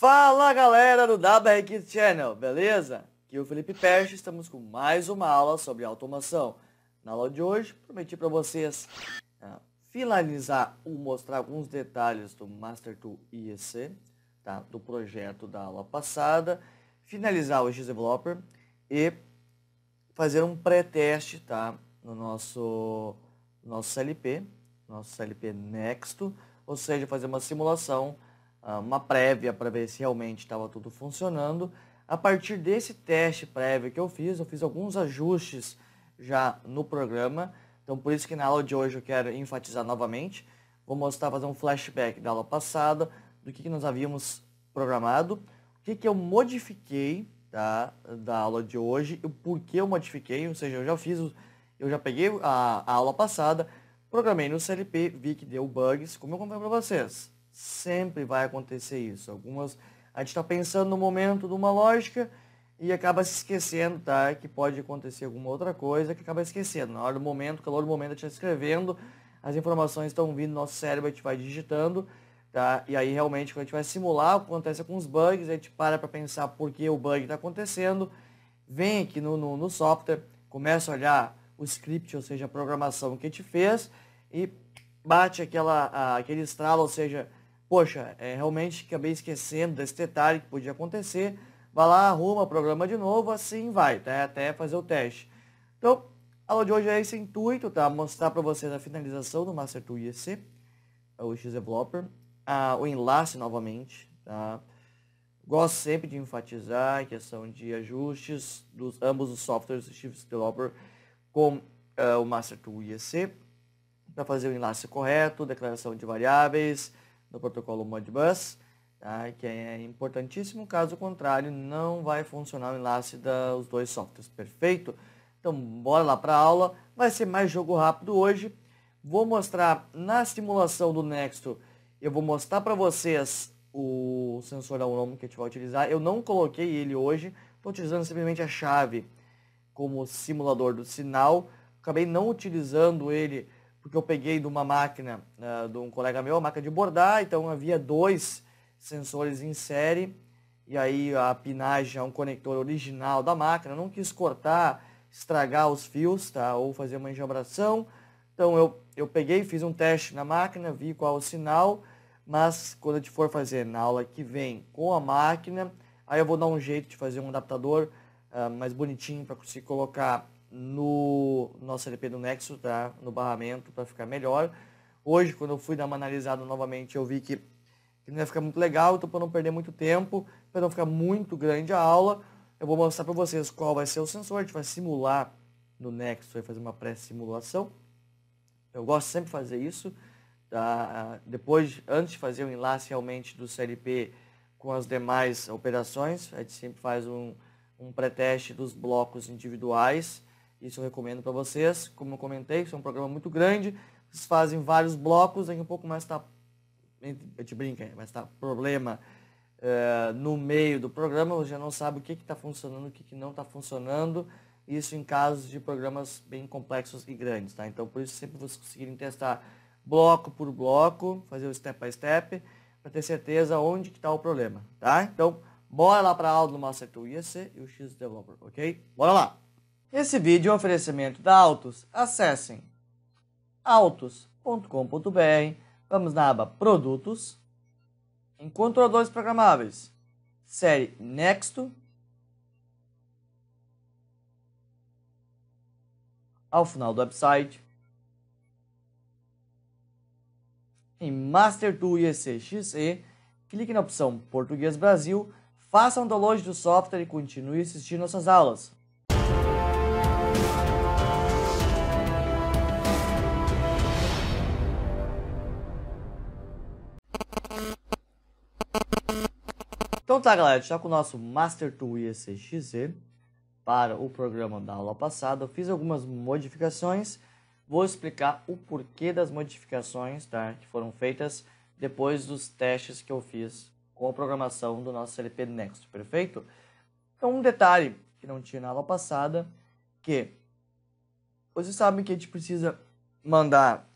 Fala galera do WR Channel, beleza? Aqui é o Felipe Peste, estamos com mais uma aula sobre automação. Na aula de hoje, prometi para vocês uh, finalizar ou mostrar alguns detalhes do Master Tool IEC, tá? do projeto da aula passada, finalizar o X-Developer e fazer um pré-teste tá? no nosso, nosso CLP, nosso CLP Nexto, ou seja, fazer uma simulação ah, uma prévia para ver se realmente estava tudo funcionando. A partir desse teste prévio que eu fiz, eu fiz alguns ajustes já no programa. Então, por isso que na aula de hoje eu quero enfatizar novamente. Vou mostrar, fazer um flashback da aula passada, do que, que nós havíamos programado, o que, que eu modifiquei tá, da aula de hoje, o porquê eu modifiquei, ou seja, eu já fiz, eu já peguei a, a aula passada, programei no CLP, vi que deu bugs, como eu contei para vocês. Sempre vai acontecer isso. Algumas, a gente está pensando no momento de uma lógica e acaba se esquecendo, tá? Que pode acontecer alguma outra coisa que acaba esquecendo. Na hora do momento, calor do momento, a gente está escrevendo, as informações estão vindo, nosso cérebro a gente vai digitando, tá? E aí realmente quando a gente vai simular, acontece com os bugs, a gente para para pensar por que o bug está acontecendo, vem aqui no, no, no software, começa a olhar o script, ou seja, a programação que a gente fez e bate aquela, a, aquele estralo, ou seja, poxa, é, realmente acabei esquecendo desse detalhe que podia acontecer, vai lá, arruma, programa de novo, assim vai, tá? até fazer o teste. Então, a aula de hoje é esse intuito, tá? Mostrar para vocês a finalização do Master Tool IEC, tá? o X-Developer, o enlace novamente, tá? Gosto sempre de enfatizar a questão de ajustes dos ambos os softwares X-Developer com uh, o Master Tool IEC, para fazer o enlace correto, declaração de variáveis, do protocolo Modbus, tá? que é importantíssimo, caso contrário não vai funcionar o enlace dos dois softwares, perfeito? Então bora lá para a aula, vai ser mais jogo rápido hoje, vou mostrar na simulação do Nexto, eu vou mostrar para vocês o sensor da Unome que a gente vai utilizar, eu não coloquei ele hoje, estou utilizando simplesmente a chave como simulador do sinal, acabei não utilizando ele porque eu peguei de uma máquina uh, de um colega meu, a máquina de bordar, então havia dois sensores em série, e aí a pinagem é um conector original da máquina, eu não quis cortar, estragar os fios, tá? Ou fazer uma enjambração. Então eu, eu peguei, fiz um teste na máquina, vi qual o sinal, mas quando a gente for fazer na aula que vem com a máquina, aí eu vou dar um jeito de fazer um adaptador uh, mais bonitinho para conseguir colocar no nosso LP do Nexo, tá? no barramento, para ficar melhor. Hoje, quando eu fui dar uma analisada novamente, eu vi que, que não ia ficar muito legal, então para não perder muito tempo, para não ficar muito grande a aula, eu vou mostrar para vocês qual vai ser o sensor, a gente vai simular no Nexo, vai fazer uma pré-simulação. Eu gosto sempre de fazer isso. Tá? Depois, antes de fazer o enlace realmente do CLP com as demais operações, a gente sempre faz um, um pré-teste dos blocos individuais isso eu recomendo para vocês. Como eu comentei, isso é um programa muito grande. Vocês fazem vários blocos, aí um pouco mais está. Eu te brinco, mas está problema uh, no meio do programa, você já não sabe o que está funcionando, o que, que não está funcionando. Isso em casos de programas bem complexos e grandes, tá? Então, por isso, sempre vocês conseguirem testar bloco por bloco, fazer o step by step, para ter certeza onde que está o problema, tá? Então, bora lá para a aula do Master Tool IEC e o X Developer, ok? Bora lá! Esse vídeo é um oferecimento da Autos. Acessem autos.com.br, vamos na aba Produtos, Encontradores Programáveis, série Nexto, ao final do website, em Master Tool ECXE, clique na opção Português Brasil, faça um download do software e continue assistindo nossas aulas. Então tá, galera, já tá com o nosso Master Tool IECXZ para o programa da aula passada, eu fiz algumas modificações, vou explicar o porquê das modificações tá, que foram feitas depois dos testes que eu fiz com a programação do nosso LP Next, perfeito? Então, um detalhe que não tinha na aula passada, que vocês sabem que a gente precisa mandar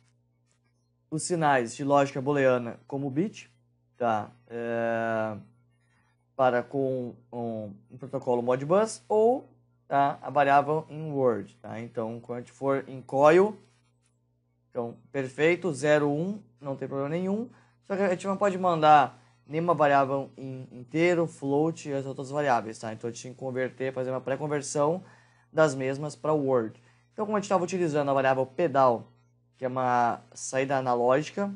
os sinais de lógica booleana como bit, tá? É para com um, um protocolo Modbus ou tá, a variável em Word. Tá? Então, quando a gente for em coil, então, perfeito, 0, 1, um, não tem problema nenhum. Só que a gente não pode mandar nenhuma variável em inteiro, float e as outras variáveis. Tá? Então, a gente tem que converter, fazer uma pré-conversão das mesmas para Word. Então, como a gente estava utilizando a variável pedal, que é uma saída analógica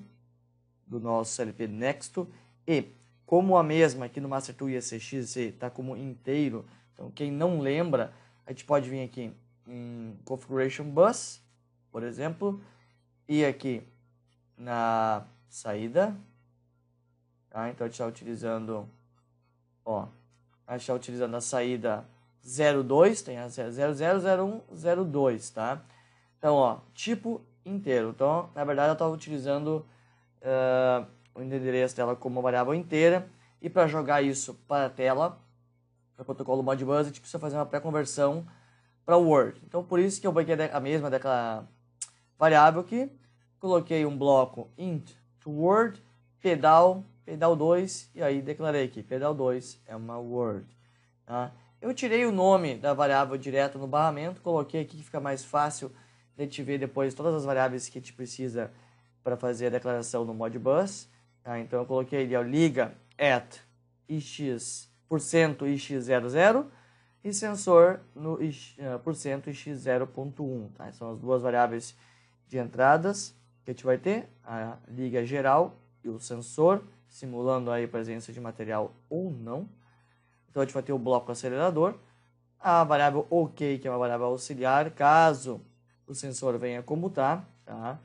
do nosso LP Nexto, e como a mesma aqui no Master Tool ISCX, está como inteiro. Então, quem não lembra, a gente pode vir aqui em Configuration Bus, por exemplo, e aqui na saída. Tá? Então, a gente está utilizando, ó, a gente está utilizando a saída 02, tem a 000102, tá? Então, ó, tipo inteiro. Então, na verdade, eu estava utilizando... Uh, o endereço dela como uma variável inteira. E para jogar isso para a tela, para o protocolo Modbus, a gente precisa fazer uma pré-conversão para o Word. Então, por isso que eu peguei a mesma daquela variável aqui. Coloquei um bloco int to Word, pedal, pedal 2, e aí declarei que pedal 2 é uma Word. Tá? Eu tirei o nome da variável direto no barramento, coloquei aqui que fica mais fácil de te ver depois todas as variáveis que a gente precisa para fazer a declaração no Modbus. Tá? Então eu coloquei ali, ó, liga at ix% ix00 e sensor no ix, uh, ix0.1. Tá? São as duas variáveis de entradas que a gente vai ter, a liga geral e o sensor, simulando aí a presença de material ou não. Então a gente vai ter o bloco acelerador, a variável OK, que é uma variável auxiliar, caso o sensor venha comutar, tá, tá?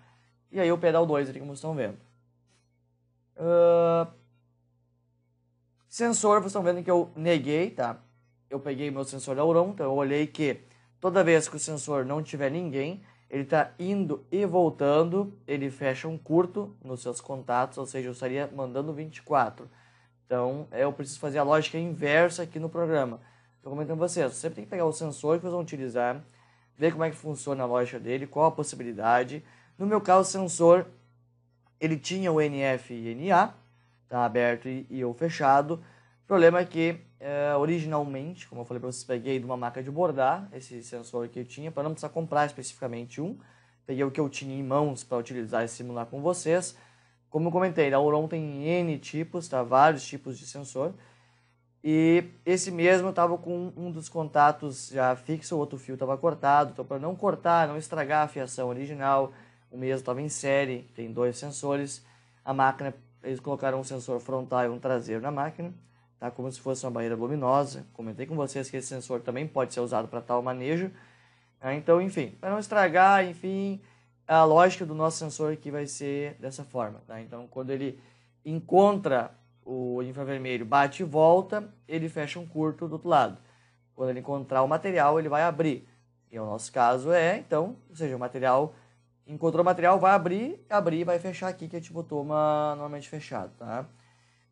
E aí o pedal 2 ali como estão vendo. Uh, sensor, vocês estão vendo que eu neguei, tá? Eu peguei meu sensor da Auron, então eu olhei que toda vez que o sensor não tiver ninguém, ele está indo e voltando, ele fecha um curto nos seus contatos, ou seja, eu estaria mandando 24. Então, é, eu preciso fazer a lógica inversa aqui no programa. Estou comentando com vocês, você sempre tem que pegar o sensor que vocês vão utilizar, ver como é que funciona a lógica dele, qual a possibilidade. No meu caso, o sensor ele tinha o NF e NA, tá aberto e, e fechado. O problema é que, é, originalmente, como eu falei para vocês, peguei de uma marca de bordar esse sensor que eu tinha, para não precisar comprar especificamente um. Peguei o que eu tinha em mãos para utilizar e simular com vocês. Como eu comentei, a Auron tem N tipos, tá? vários tipos de sensor. E esse mesmo estava com um dos contatos já fixo, o outro fio estava cortado. Então, para não cortar, não estragar a fiação original, o mesmo estava em série, tem dois sensores. A máquina, eles colocaram um sensor frontal e um traseiro na máquina, tá? como se fosse uma barreira luminosa. Comentei com vocês que esse sensor também pode ser usado para tal manejo. Tá? Então, enfim, para não estragar, enfim, a lógica do nosso sensor que vai ser dessa forma. Tá? Então, quando ele encontra o infravermelho, bate e volta, ele fecha um curto do outro lado. Quando ele encontrar o material, ele vai abrir. E o nosso caso é, então, ou seja, o material Encontrou material, vai abrir, abrir e vai fechar aqui, que a é gente tipo botou uma normalmente fechado, tá?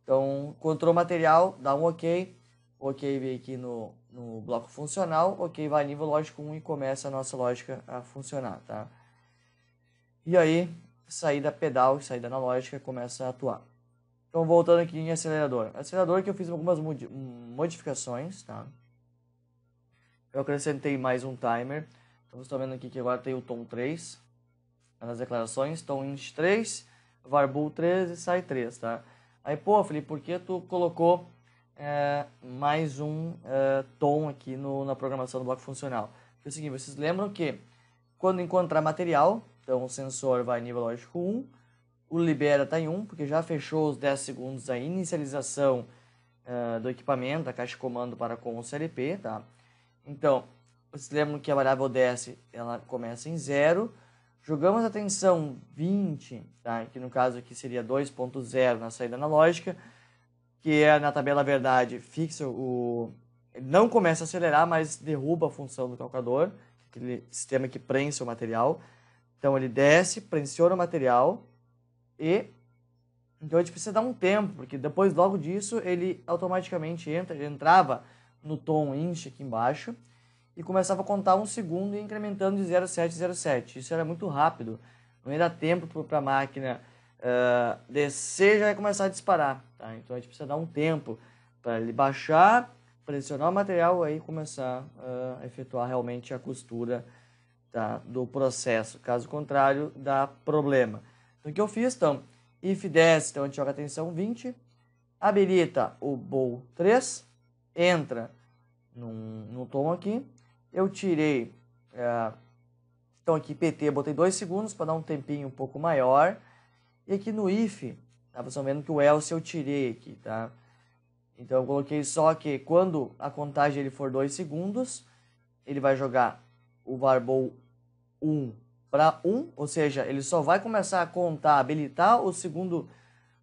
Então, encontrou material, dá um OK. OK vem aqui no, no bloco funcional, OK vai nível lógico 1 e começa a nossa lógica a funcionar, tá? E aí, saída pedal e saída analógica começa a atuar. Então, voltando aqui em acelerador. Acelerador que eu fiz algumas modificações, tá? Eu acrescentei mais um timer. Então, vocês estão tá vendo aqui que agora tem o tom 3 nas declarações, Tomins 3, Varbull 13, sai 3, tá? Aí, pô, Felipe, por que tu colocou é, mais um é, tom aqui no, na programação do bloco funcional? Porque é o seguinte, vocês lembram que quando encontrar material, então o sensor vai em nível lógico 1, o libera está em 1, porque já fechou os 10 segundos da inicialização é, do equipamento, da caixa de comando para com o CLP, tá? Então, vocês lembram que a variável DS ela começa em 0, jogamos a tensão 20, tá? que no caso aqui seria 2.0 na saída analógica, que é na tabela verdade fixa o. Ele não começa a acelerar, mas derruba a função do calcador, aquele sistema que prensa o material. Então ele desce, prensiona o material e então a gente precisa dar um tempo, porque depois logo disso ele automaticamente entra, ele entrava no tom inch aqui embaixo e começava a contar um segundo e incrementando de 0,707. Isso era muito rápido, não ia dar tempo para a máquina uh, descer já ia começar a disparar. Tá? Então a gente precisa dar um tempo para ele baixar, pressionar o material e aí começar uh, a efetuar realmente a costura tá? do processo. Caso contrário, dá problema. Então o que eu fiz? Então, if desce, então a gente joga atenção tensão 20, habilita o bowl 3, entra num, no tom aqui, eu tirei, é, então aqui PT, eu botei 2 segundos para dar um tempinho um pouco maior. E aqui no if, tá, vocês estão vendo que o else eu tirei aqui, tá? Então eu coloquei só que quando a contagem ele for 2 segundos, ele vai jogar o varbo 1 um para 1, um, ou seja, ele só vai começar a contar, habilitar o segundo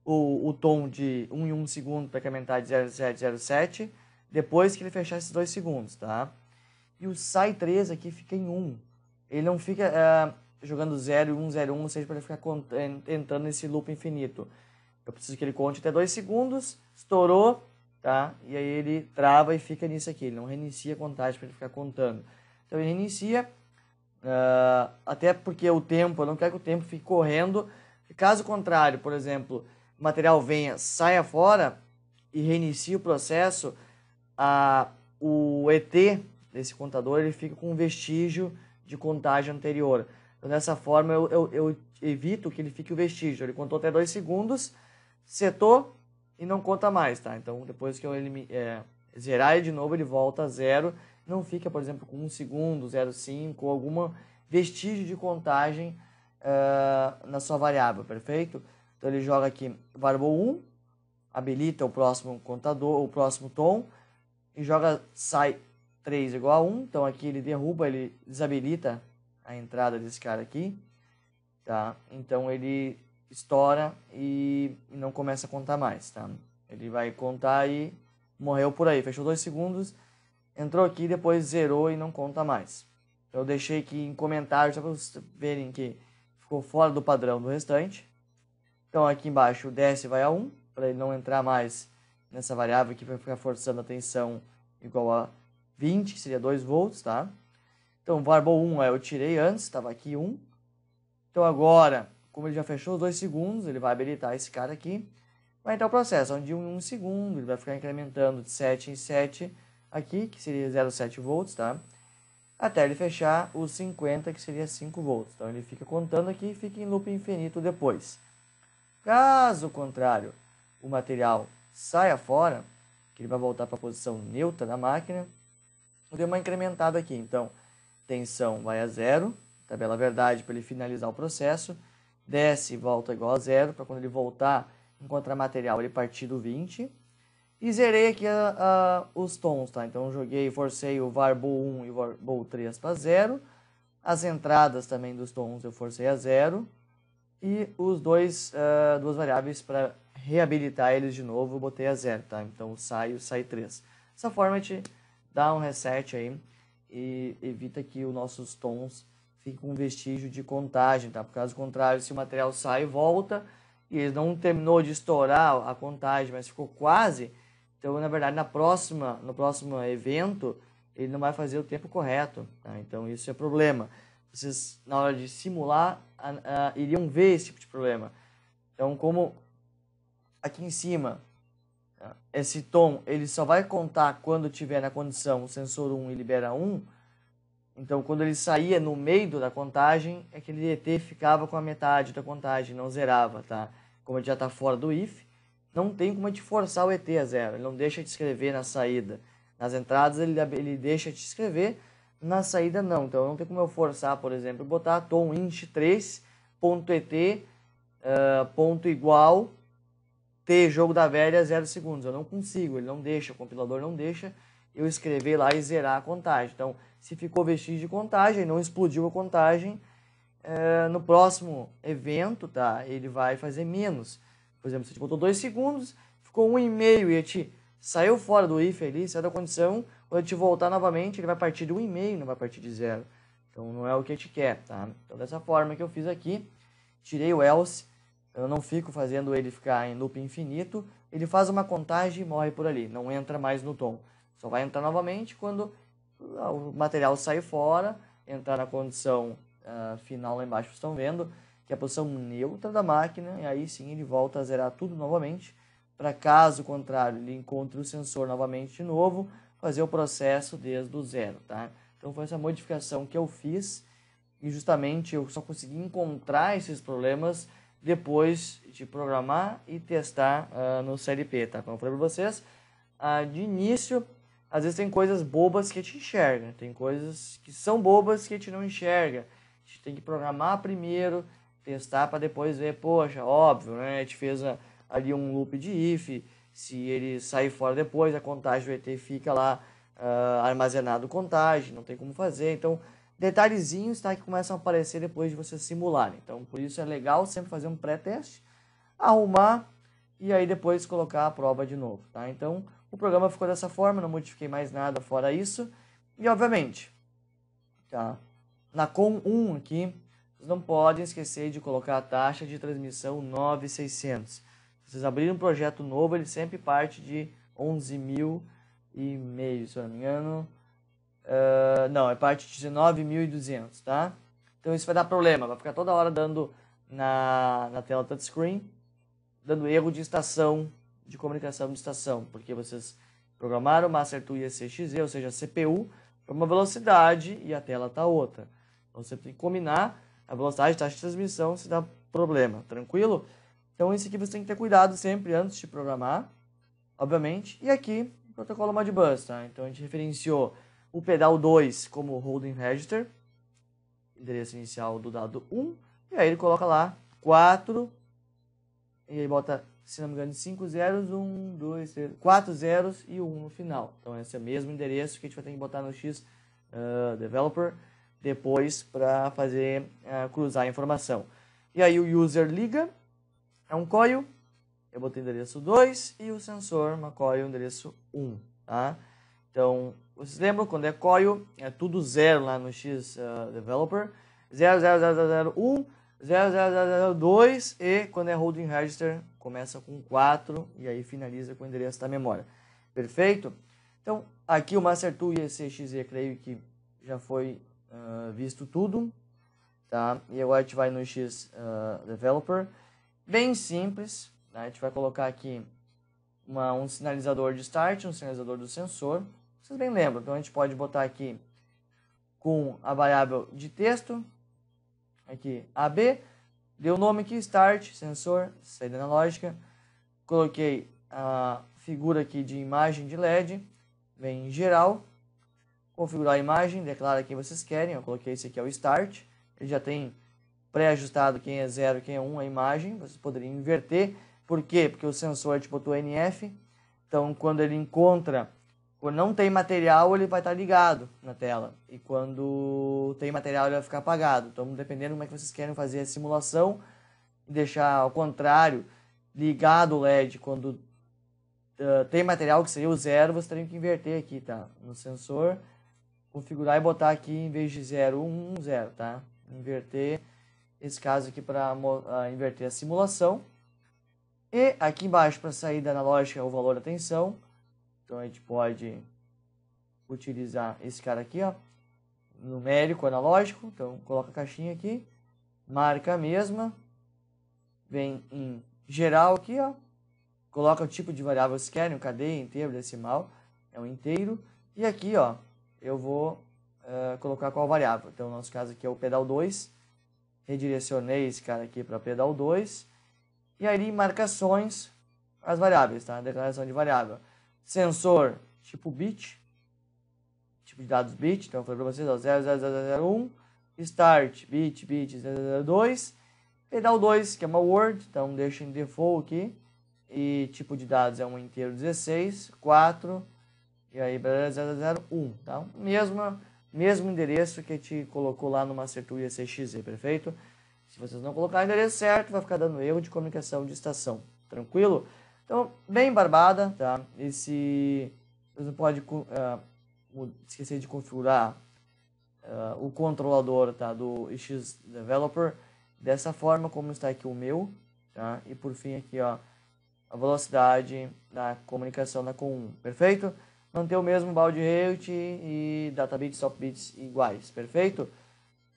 o, o tom de 1 um em 1 um segundo para incrementar de 0,707 depois que ele fechar esses 2 segundos, tá? E o sai 3 aqui fica em 1. Ele não fica uh, jogando 0, 1, 0, 1, ou seja, para ele ficar entrando nesse loop infinito. Eu preciso que ele conte até 2 segundos, estourou, tá? E aí ele trava e fica nisso aqui. Ele não reinicia a contagem para ele ficar contando. Então ele reinicia, uh, até porque o tempo, eu não quero que o tempo fique correndo. Caso contrário, por exemplo, o material venha, saia fora e reinicie o processo, a, o ET desse contador, ele fica com um vestígio de contagem anterior. Então, dessa forma, eu, eu, eu evito que ele fique o vestígio. Ele contou até 2 segundos, setou e não conta mais, tá? Então, depois que eu ele, é, zerar ele de novo, ele volta a zero. Não fica, por exemplo, com 1 um segundo, 0,5, ou alguma vestígio de contagem uh, na sua variável, perfeito? Então, ele joga aqui varbou 1, habilita o próximo contador, o próximo tom, e joga sai 3 igual a 1. Então aqui ele derruba, ele desabilita a entrada desse cara aqui. Tá? Então ele estoura e não começa a contar mais. Tá? Ele vai contar e morreu por aí. Fechou 2 segundos, entrou aqui, depois zerou e não conta mais. Eu deixei aqui em comentário só para vocês verem que ficou fora do padrão do restante. Então aqui embaixo o DS vai a 1, para ele não entrar mais nessa variável que vai ficar forçando a tensão igual a 20, que seria 2 volts, tá? Então, variable 1 é, eu tirei antes, estava aqui 1. Então, agora, como ele já fechou os 2 segundos, ele vai habilitar esse cara aqui. Vai entrar o processo, onde 1 em 1 segundo, ele vai ficar incrementando de 7 em 7 aqui, que seria 0,7 volts, tá? Até ele fechar os 50, que seria 5 volts. Então, ele fica contando aqui e fica em loop infinito depois. Caso contrário, o material saia fora, que ele vai voltar para a posição neutra da máquina, eu dei uma incrementada aqui, então tensão vai a zero, tabela verdade para ele finalizar o processo, desce e volta igual a zero, para quando ele voltar, encontrar material, ele partir do 20. E zerei aqui a, a, os tons, tá? Então joguei, forcei o varbo 1 e o varbo 3 para zero, as entradas também dos tons eu forcei a zero, e os dois, uh, duas variáveis para reabilitar eles de novo, eu botei a zero, tá? Então sai, sai 3. Dessa forma a gente dá um reset aí e evita que os nossos tons fiquem com vestígio de contagem, tá? Por caso contrário, se o material sai e volta e ele não terminou de estourar a contagem, mas ficou quase, então na verdade na próxima, no próximo evento ele não vai fazer o tempo correto, tá? Então isso é problema. Vocês na hora de simular iriam ver esse tipo de problema. Então como aqui em cima esse tom ele só vai contar quando tiver na condição o sensor 1 e libera 1. Então, quando ele saía no meio da contagem, aquele é ET ficava com a metade da contagem, não zerava, tá? Como ele já está fora do if, não tem como te forçar o ET a zero. Ele não deixa te escrever na saída. Nas entradas, ele, ele deixa te escrever, na saída não. Então, não tem como eu forçar, por exemplo, botar tom int 3etigual uh, ponto igual ter jogo da velha zero segundos. Eu não consigo, ele não deixa, o compilador não deixa eu escrever lá e zerar a contagem. Então, se ficou vestígio de contagem, não explodiu a contagem, é, no próximo evento, tá? Ele vai fazer menos. Por exemplo, se te botou 2 segundos, ficou 1,5 um e meio, e te saiu fora do if ali, saiu da condição, quando te voltar novamente, ele vai partir de 1,5, um não vai partir de zero. Então, não é o que a gente quer, tá? Então, dessa forma que eu fiz aqui, tirei o else eu não fico fazendo ele ficar em loop infinito. Ele faz uma contagem e morre por ali. Não entra mais no tom. Só vai entrar novamente quando ah, o material sai fora, entrar na condição uh, final lá embaixo, estão vendo, que é a posição neutra da máquina, e aí sim ele volta a zerar tudo novamente, para caso contrário ele encontre o sensor novamente de novo, fazer o processo desde o zero, tá? Então foi essa modificação que eu fiz, e justamente eu só consegui encontrar esses problemas depois de programar e testar uh, no CLP, tá? Como eu falei para vocês, uh, de início, às vezes tem coisas bobas que a gente enxerga, tem coisas que são bobas que a gente não enxerga. A gente tem que programar primeiro, testar para depois ver, poxa, óbvio, né? A gente fez a, ah, ali um loop de if, se ele sair fora depois, a contagem do ET fica lá uh, armazenado contagem, não tem como fazer, então detalhezinhos tá, que começam a aparecer depois de você simular. Então, por isso é legal sempre fazer um pré-teste, arrumar e aí depois colocar a prova de novo. Tá? Então, o programa ficou dessa forma, não modifiquei mais nada fora isso. E, obviamente, tá, na COM 1 aqui, vocês não podem esquecer de colocar a taxa de transmissão 9600. Se vocês abrirem um projeto novo, ele sempre parte de mil e meio, se eu não me engano. Ah, não, é parte de 19.200, tá? Então isso vai dar problema, vai ficar toda hora dando na, na tela touchscreen, dando erro de estação, de comunicação de estação, porque vocês programaram o Master 2 ECXE, ou seja, a CPU, para uma velocidade e a tela está outra. Então você tem que combinar a velocidade, a taxa de transmissão, se dá problema, tranquilo? Então isso aqui você tem que ter cuidado sempre antes de programar, obviamente. E aqui, protocolo Modbus, tá? Então a gente referenciou o pedal 2 como holding register, endereço inicial do dado 1, e aí ele coloca lá 4, e aí bota, se não me engano, 5 zeros, 1, 2, 3, 4 zeros e 1 no final. Então esse é o mesmo endereço que a gente vai ter que botar no X uh, Developer depois para fazer uh, cruzar a informação. E aí o user liga, é um coil, eu botei endereço 2 e o sensor uma coil endereço 1, tá? Então, vocês lembram quando é COIL, é tudo zero lá no X uh, Developer, 00001, 00002 e quando é Holding Register começa com 4 e aí finaliza com o endereço da memória. Perfeito? Então, aqui o Master Tool e ECXE, creio que já foi uh, visto tudo, tá? E agora a gente vai no X uh, Developer, bem simples, né? a gente vai colocar aqui uma, um sinalizador de start, um sinalizador do sensor, vocês bem lembram. Então a gente pode botar aqui com a variável de texto, aqui AB, deu o nome aqui, start, sensor, saída analógica, coloquei a figura aqui de imagem de LED, vem em geral, configurar a imagem, declara quem vocês querem, eu coloquei esse aqui é o start, ele já tem pré-ajustado quem é 0, quem é 1 um, a imagem, vocês poderiam inverter, por quê? Porque o sensor é tipo botou NF, então quando ele encontra quando não tem material, ele vai estar ligado na tela. E quando tem material, ele vai ficar apagado. Então, dependendo como é que vocês querem fazer a simulação, deixar ao contrário, ligado o LED quando uh, tem material que seria o zero, vocês teriam que inverter aqui, tá? No sensor, configurar e botar aqui em vez de zero um zero tá? Inverter esse caso aqui para uh, ah, inverter a simulação. E aqui embaixo, para sair da analógica, o valor da tensão então a gente pode utilizar esse cara aqui, ó, numérico, analógico. Então coloca a caixinha aqui, marca a mesma, vem em geral aqui, ó, coloca o tipo de variável que vocês querem, cadeia, inteiro, decimal, é um inteiro. E aqui, ó, eu vou uh, colocar qual variável. Então, no nosso caso aqui é o pedal 2. Redirecionei esse cara aqui para pedal 2. E aí, marcações, as variáveis, tá? Declaração de variável sensor tipo bit, tipo de dados bit, então eu falei para vocês, ó, 00001, start, bit, bit, 002, pedal 2, que é uma word, então deixa em default aqui, e tipo de dados é um inteiro 16, 4, e aí 001, tá? Mesma, mesmo endereço que te colocou lá no Mastertool CXE, perfeito? Se vocês não colocarem o endereço certo, vai ficar dando erro de comunicação de estação, tranquilo? Então, bem barbada, tá? Esse, você não pode uh, esquecer de configurar uh, o controlador tá? do X Developer dessa forma como está aqui o meu, tá? E por fim aqui, ó, a velocidade da comunicação da com perfeito? Manter o mesmo balde rate e data bits bits iguais, perfeito?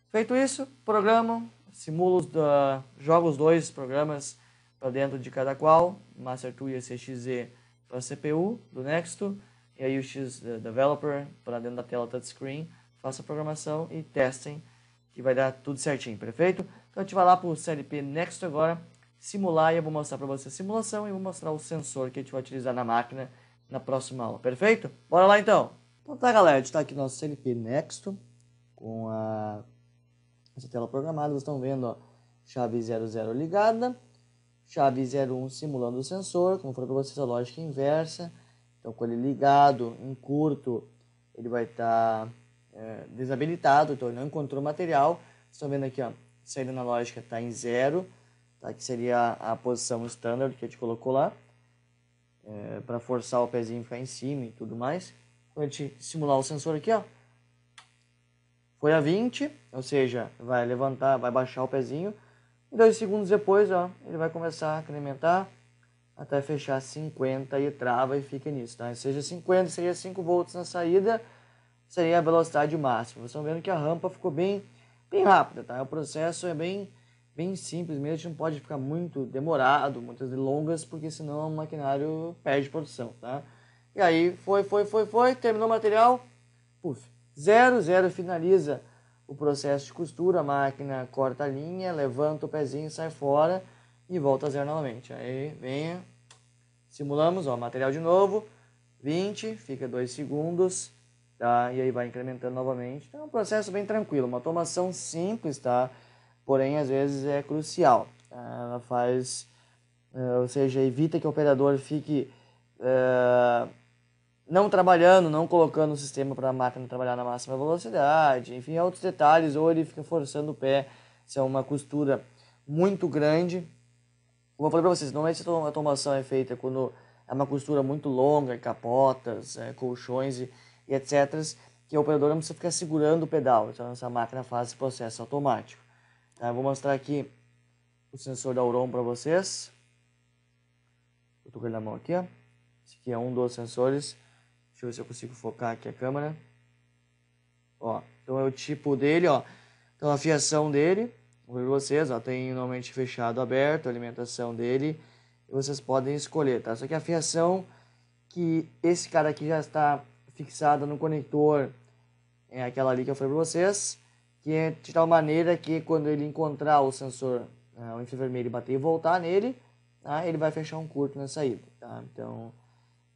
Feito isso, programa, simula os ah, jogos dois programas para dentro de cada qual, Master Tool e CXZ para a CPU do Nexto, e aí o X eh, Developer para dentro da tela touchscreen, faça a programação e testem, que vai dar tudo certinho, perfeito? Então a gente vai lá para o CLP Nexto agora, simular, e eu vou mostrar para você a simulação e vou mostrar o sensor que a gente vai utilizar na máquina na próxima aula, perfeito? Bora lá então! Então tá galera, a gente está aqui no nosso CLP Nexto, com a... essa tela programada, vocês estão vendo, ó, chave 00 ligada, chave 01 simulando o sensor, como foi para vocês a lógica inversa. Então, com ele ligado em curto, ele vai estar tá, é, desabilitado, então ele não encontrou material. Vocês estão vendo aqui, ó, saída na lógica está em zero, tá? que seria a, a posição standard que a gente colocou lá, é, para forçar o pezinho ficar em cima e tudo mais. Quando a gente simular o sensor aqui, ó, foi a 20, ou seja, vai levantar, vai baixar o pezinho, e dois segundos depois, ó, ele vai começar a incrementar até fechar 50 e trava e fica nisso, tá? Seja 50, seria 5 volts na saída, seria a velocidade máxima. Vocês estão vendo que a rampa ficou bem, bem rápida, tá? O processo é bem, bem simples mesmo, a gente não pode ficar muito demorado, muitas delongas, porque senão o maquinário perde produção, tá? E aí foi, foi, foi, foi, terminou o material, puf, zero, zero, finaliza o processo de costura, a máquina corta a linha, levanta o pezinho, sai fora e volta a zero novamente. Aí venha, simulamos, ó, material de novo, 20, fica 2 segundos, tá? E aí vai incrementando novamente. Então é um processo bem tranquilo, uma automação simples, tá? Porém, às vezes é crucial. Ela faz, eh, ou seja, evita que o operador fique... Uh, não trabalhando, não colocando o sistema para a máquina trabalhar na máxima velocidade, enfim, outros detalhes, ou ele fica forçando o pé, se é uma costura muito grande. Como eu falei para vocês, normalmente a automação é feita quando é uma costura muito longa, capotas, é, colchões e, e etc., que o operador não precisa ficar segurando o pedal, então essa máquina faz esse processo automático. Tá, eu vou mostrar aqui o sensor da Auron para vocês. Eu com ele na mão aqui, ó. Esse aqui é um dos sensores Deixa eu ver se eu consigo focar aqui a câmera. Ó, então é o tipo dele, ó. Então a fiação dele, vou ver vocês, ó, tem normalmente fechado, aberto, a alimentação dele. E vocês podem escolher, tá? Só que a fiação que esse cara aqui já está fixada no conector, é aquela ali que eu falei para vocês, que é de tal maneira que quando ele encontrar o sensor, né, o infravermelho bater e voltar nele, tá? ele vai fechar um curto na saída, tá? Então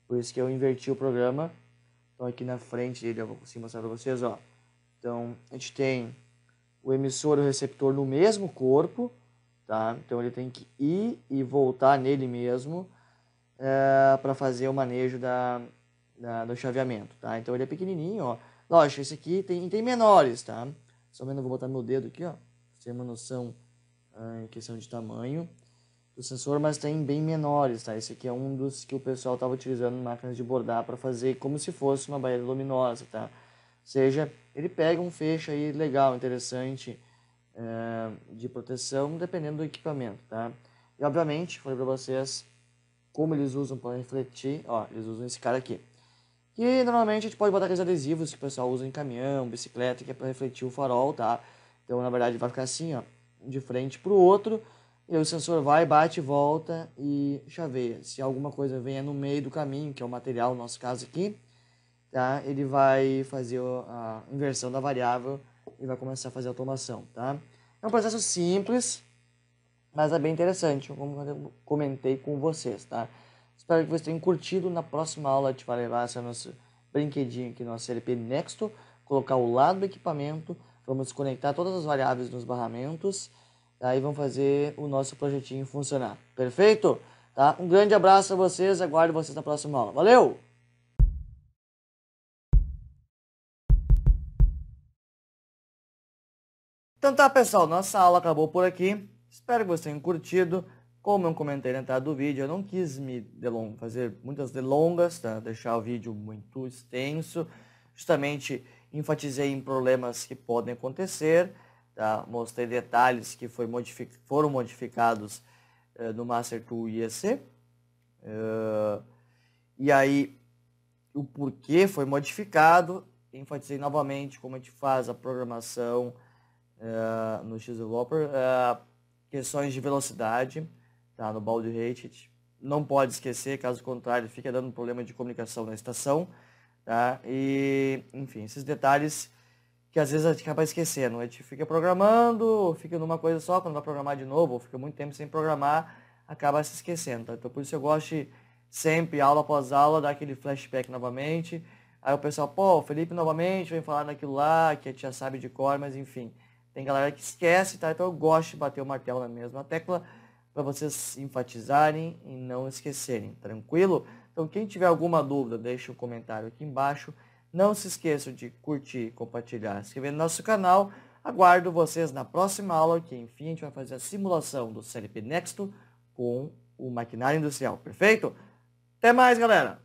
por isso que eu inverti o programa. Então aqui na frente dele eu vou conseguir mostrar para vocês, ó. Então a gente tem o emissor e o receptor no mesmo corpo, tá? Então ele tem que ir e voltar nele mesmo é, para fazer o manejo da, da, do chaveamento, tá? Então ele é pequenininho, ó. Lógico, esse aqui tem, tem menores, tá? Só menos vou botar meu dedo aqui, ó. Pra ter uma noção ah, em questão de tamanho do sensor, mas tem bem menores, tá? Esse aqui é um dos que o pessoal estava utilizando máquinas de bordar para fazer como se fosse uma baía luminosa, tá? Ou seja, ele pega um feixe aí legal, interessante, é, de proteção, dependendo do equipamento, tá? E, obviamente, falei para vocês como eles usam para refletir, ó, eles usam esse cara aqui. E, normalmente, a gente pode botar aqueles adesivos que o pessoal usa em caminhão, bicicleta, que é para refletir o farol, tá? Então, na verdade, vai ficar assim, ó, de frente para o outro, e o sensor vai, bate, volta e chaveia. Se alguma coisa venha no meio do caminho, que é o material, no nosso caso aqui, tá? ele vai fazer a inversão da variável e vai começar a fazer a automação. Tá? É um processo simples, mas é bem interessante, como eu comentei com vocês. Tá? Espero que vocês tenham curtido. Na próxima aula, a gente vai levar esse é nosso brinquedinho aqui, nosso LP Nexto, colocar o lado do equipamento, vamos conectar todas as variáveis nos barramentos, Aí vamos fazer o nosso projetinho funcionar. Perfeito? Tá? Um grande abraço a vocês, aguardo vocês na próxima aula. Valeu! Então tá, pessoal, nossa aula acabou por aqui. Espero que vocês tenham curtido. Como eu comentei na entrada do vídeo, eu não quis me delong fazer muitas delongas, tá? deixar o vídeo muito extenso. Justamente enfatizei em problemas que podem acontecer Tá? Mostrei detalhes que modific... foram modificados uh, no Master Tool IEC. Uh, eh, e aí, o porquê foi modificado, enfatizei novamente como a gente faz a programação uh, no X-Developer, questões de velocidade, tá? no Baldi rate Não pode esquecer, caso contrário, fica dando problema de comunicação na estação. Tá? E, enfim, esses detalhes que às vezes a gente acaba esquecendo. A gente fica programando, fica numa coisa só, quando vai programar de novo, ou fica muito tempo sem programar, acaba se esquecendo. Tá? Então por isso eu gosto de sempre, aula após aula, dar aquele flashback novamente. Aí o pessoal, pô, o Felipe novamente vem falar naquilo lá, que a tia sabe de cor, mas enfim. Tem galera que esquece, tá? Então eu gosto de bater o martelo na mesma tecla para vocês enfatizarem e não esquecerem, tranquilo? Então quem tiver alguma dúvida, deixa um comentário aqui embaixo. Não se esqueça de curtir, compartilhar, se inscrever no nosso canal. Aguardo vocês na próxima aula, que enfim a gente vai fazer a simulação do CLP Nexto com o maquinário industrial, perfeito? Até mais, galera!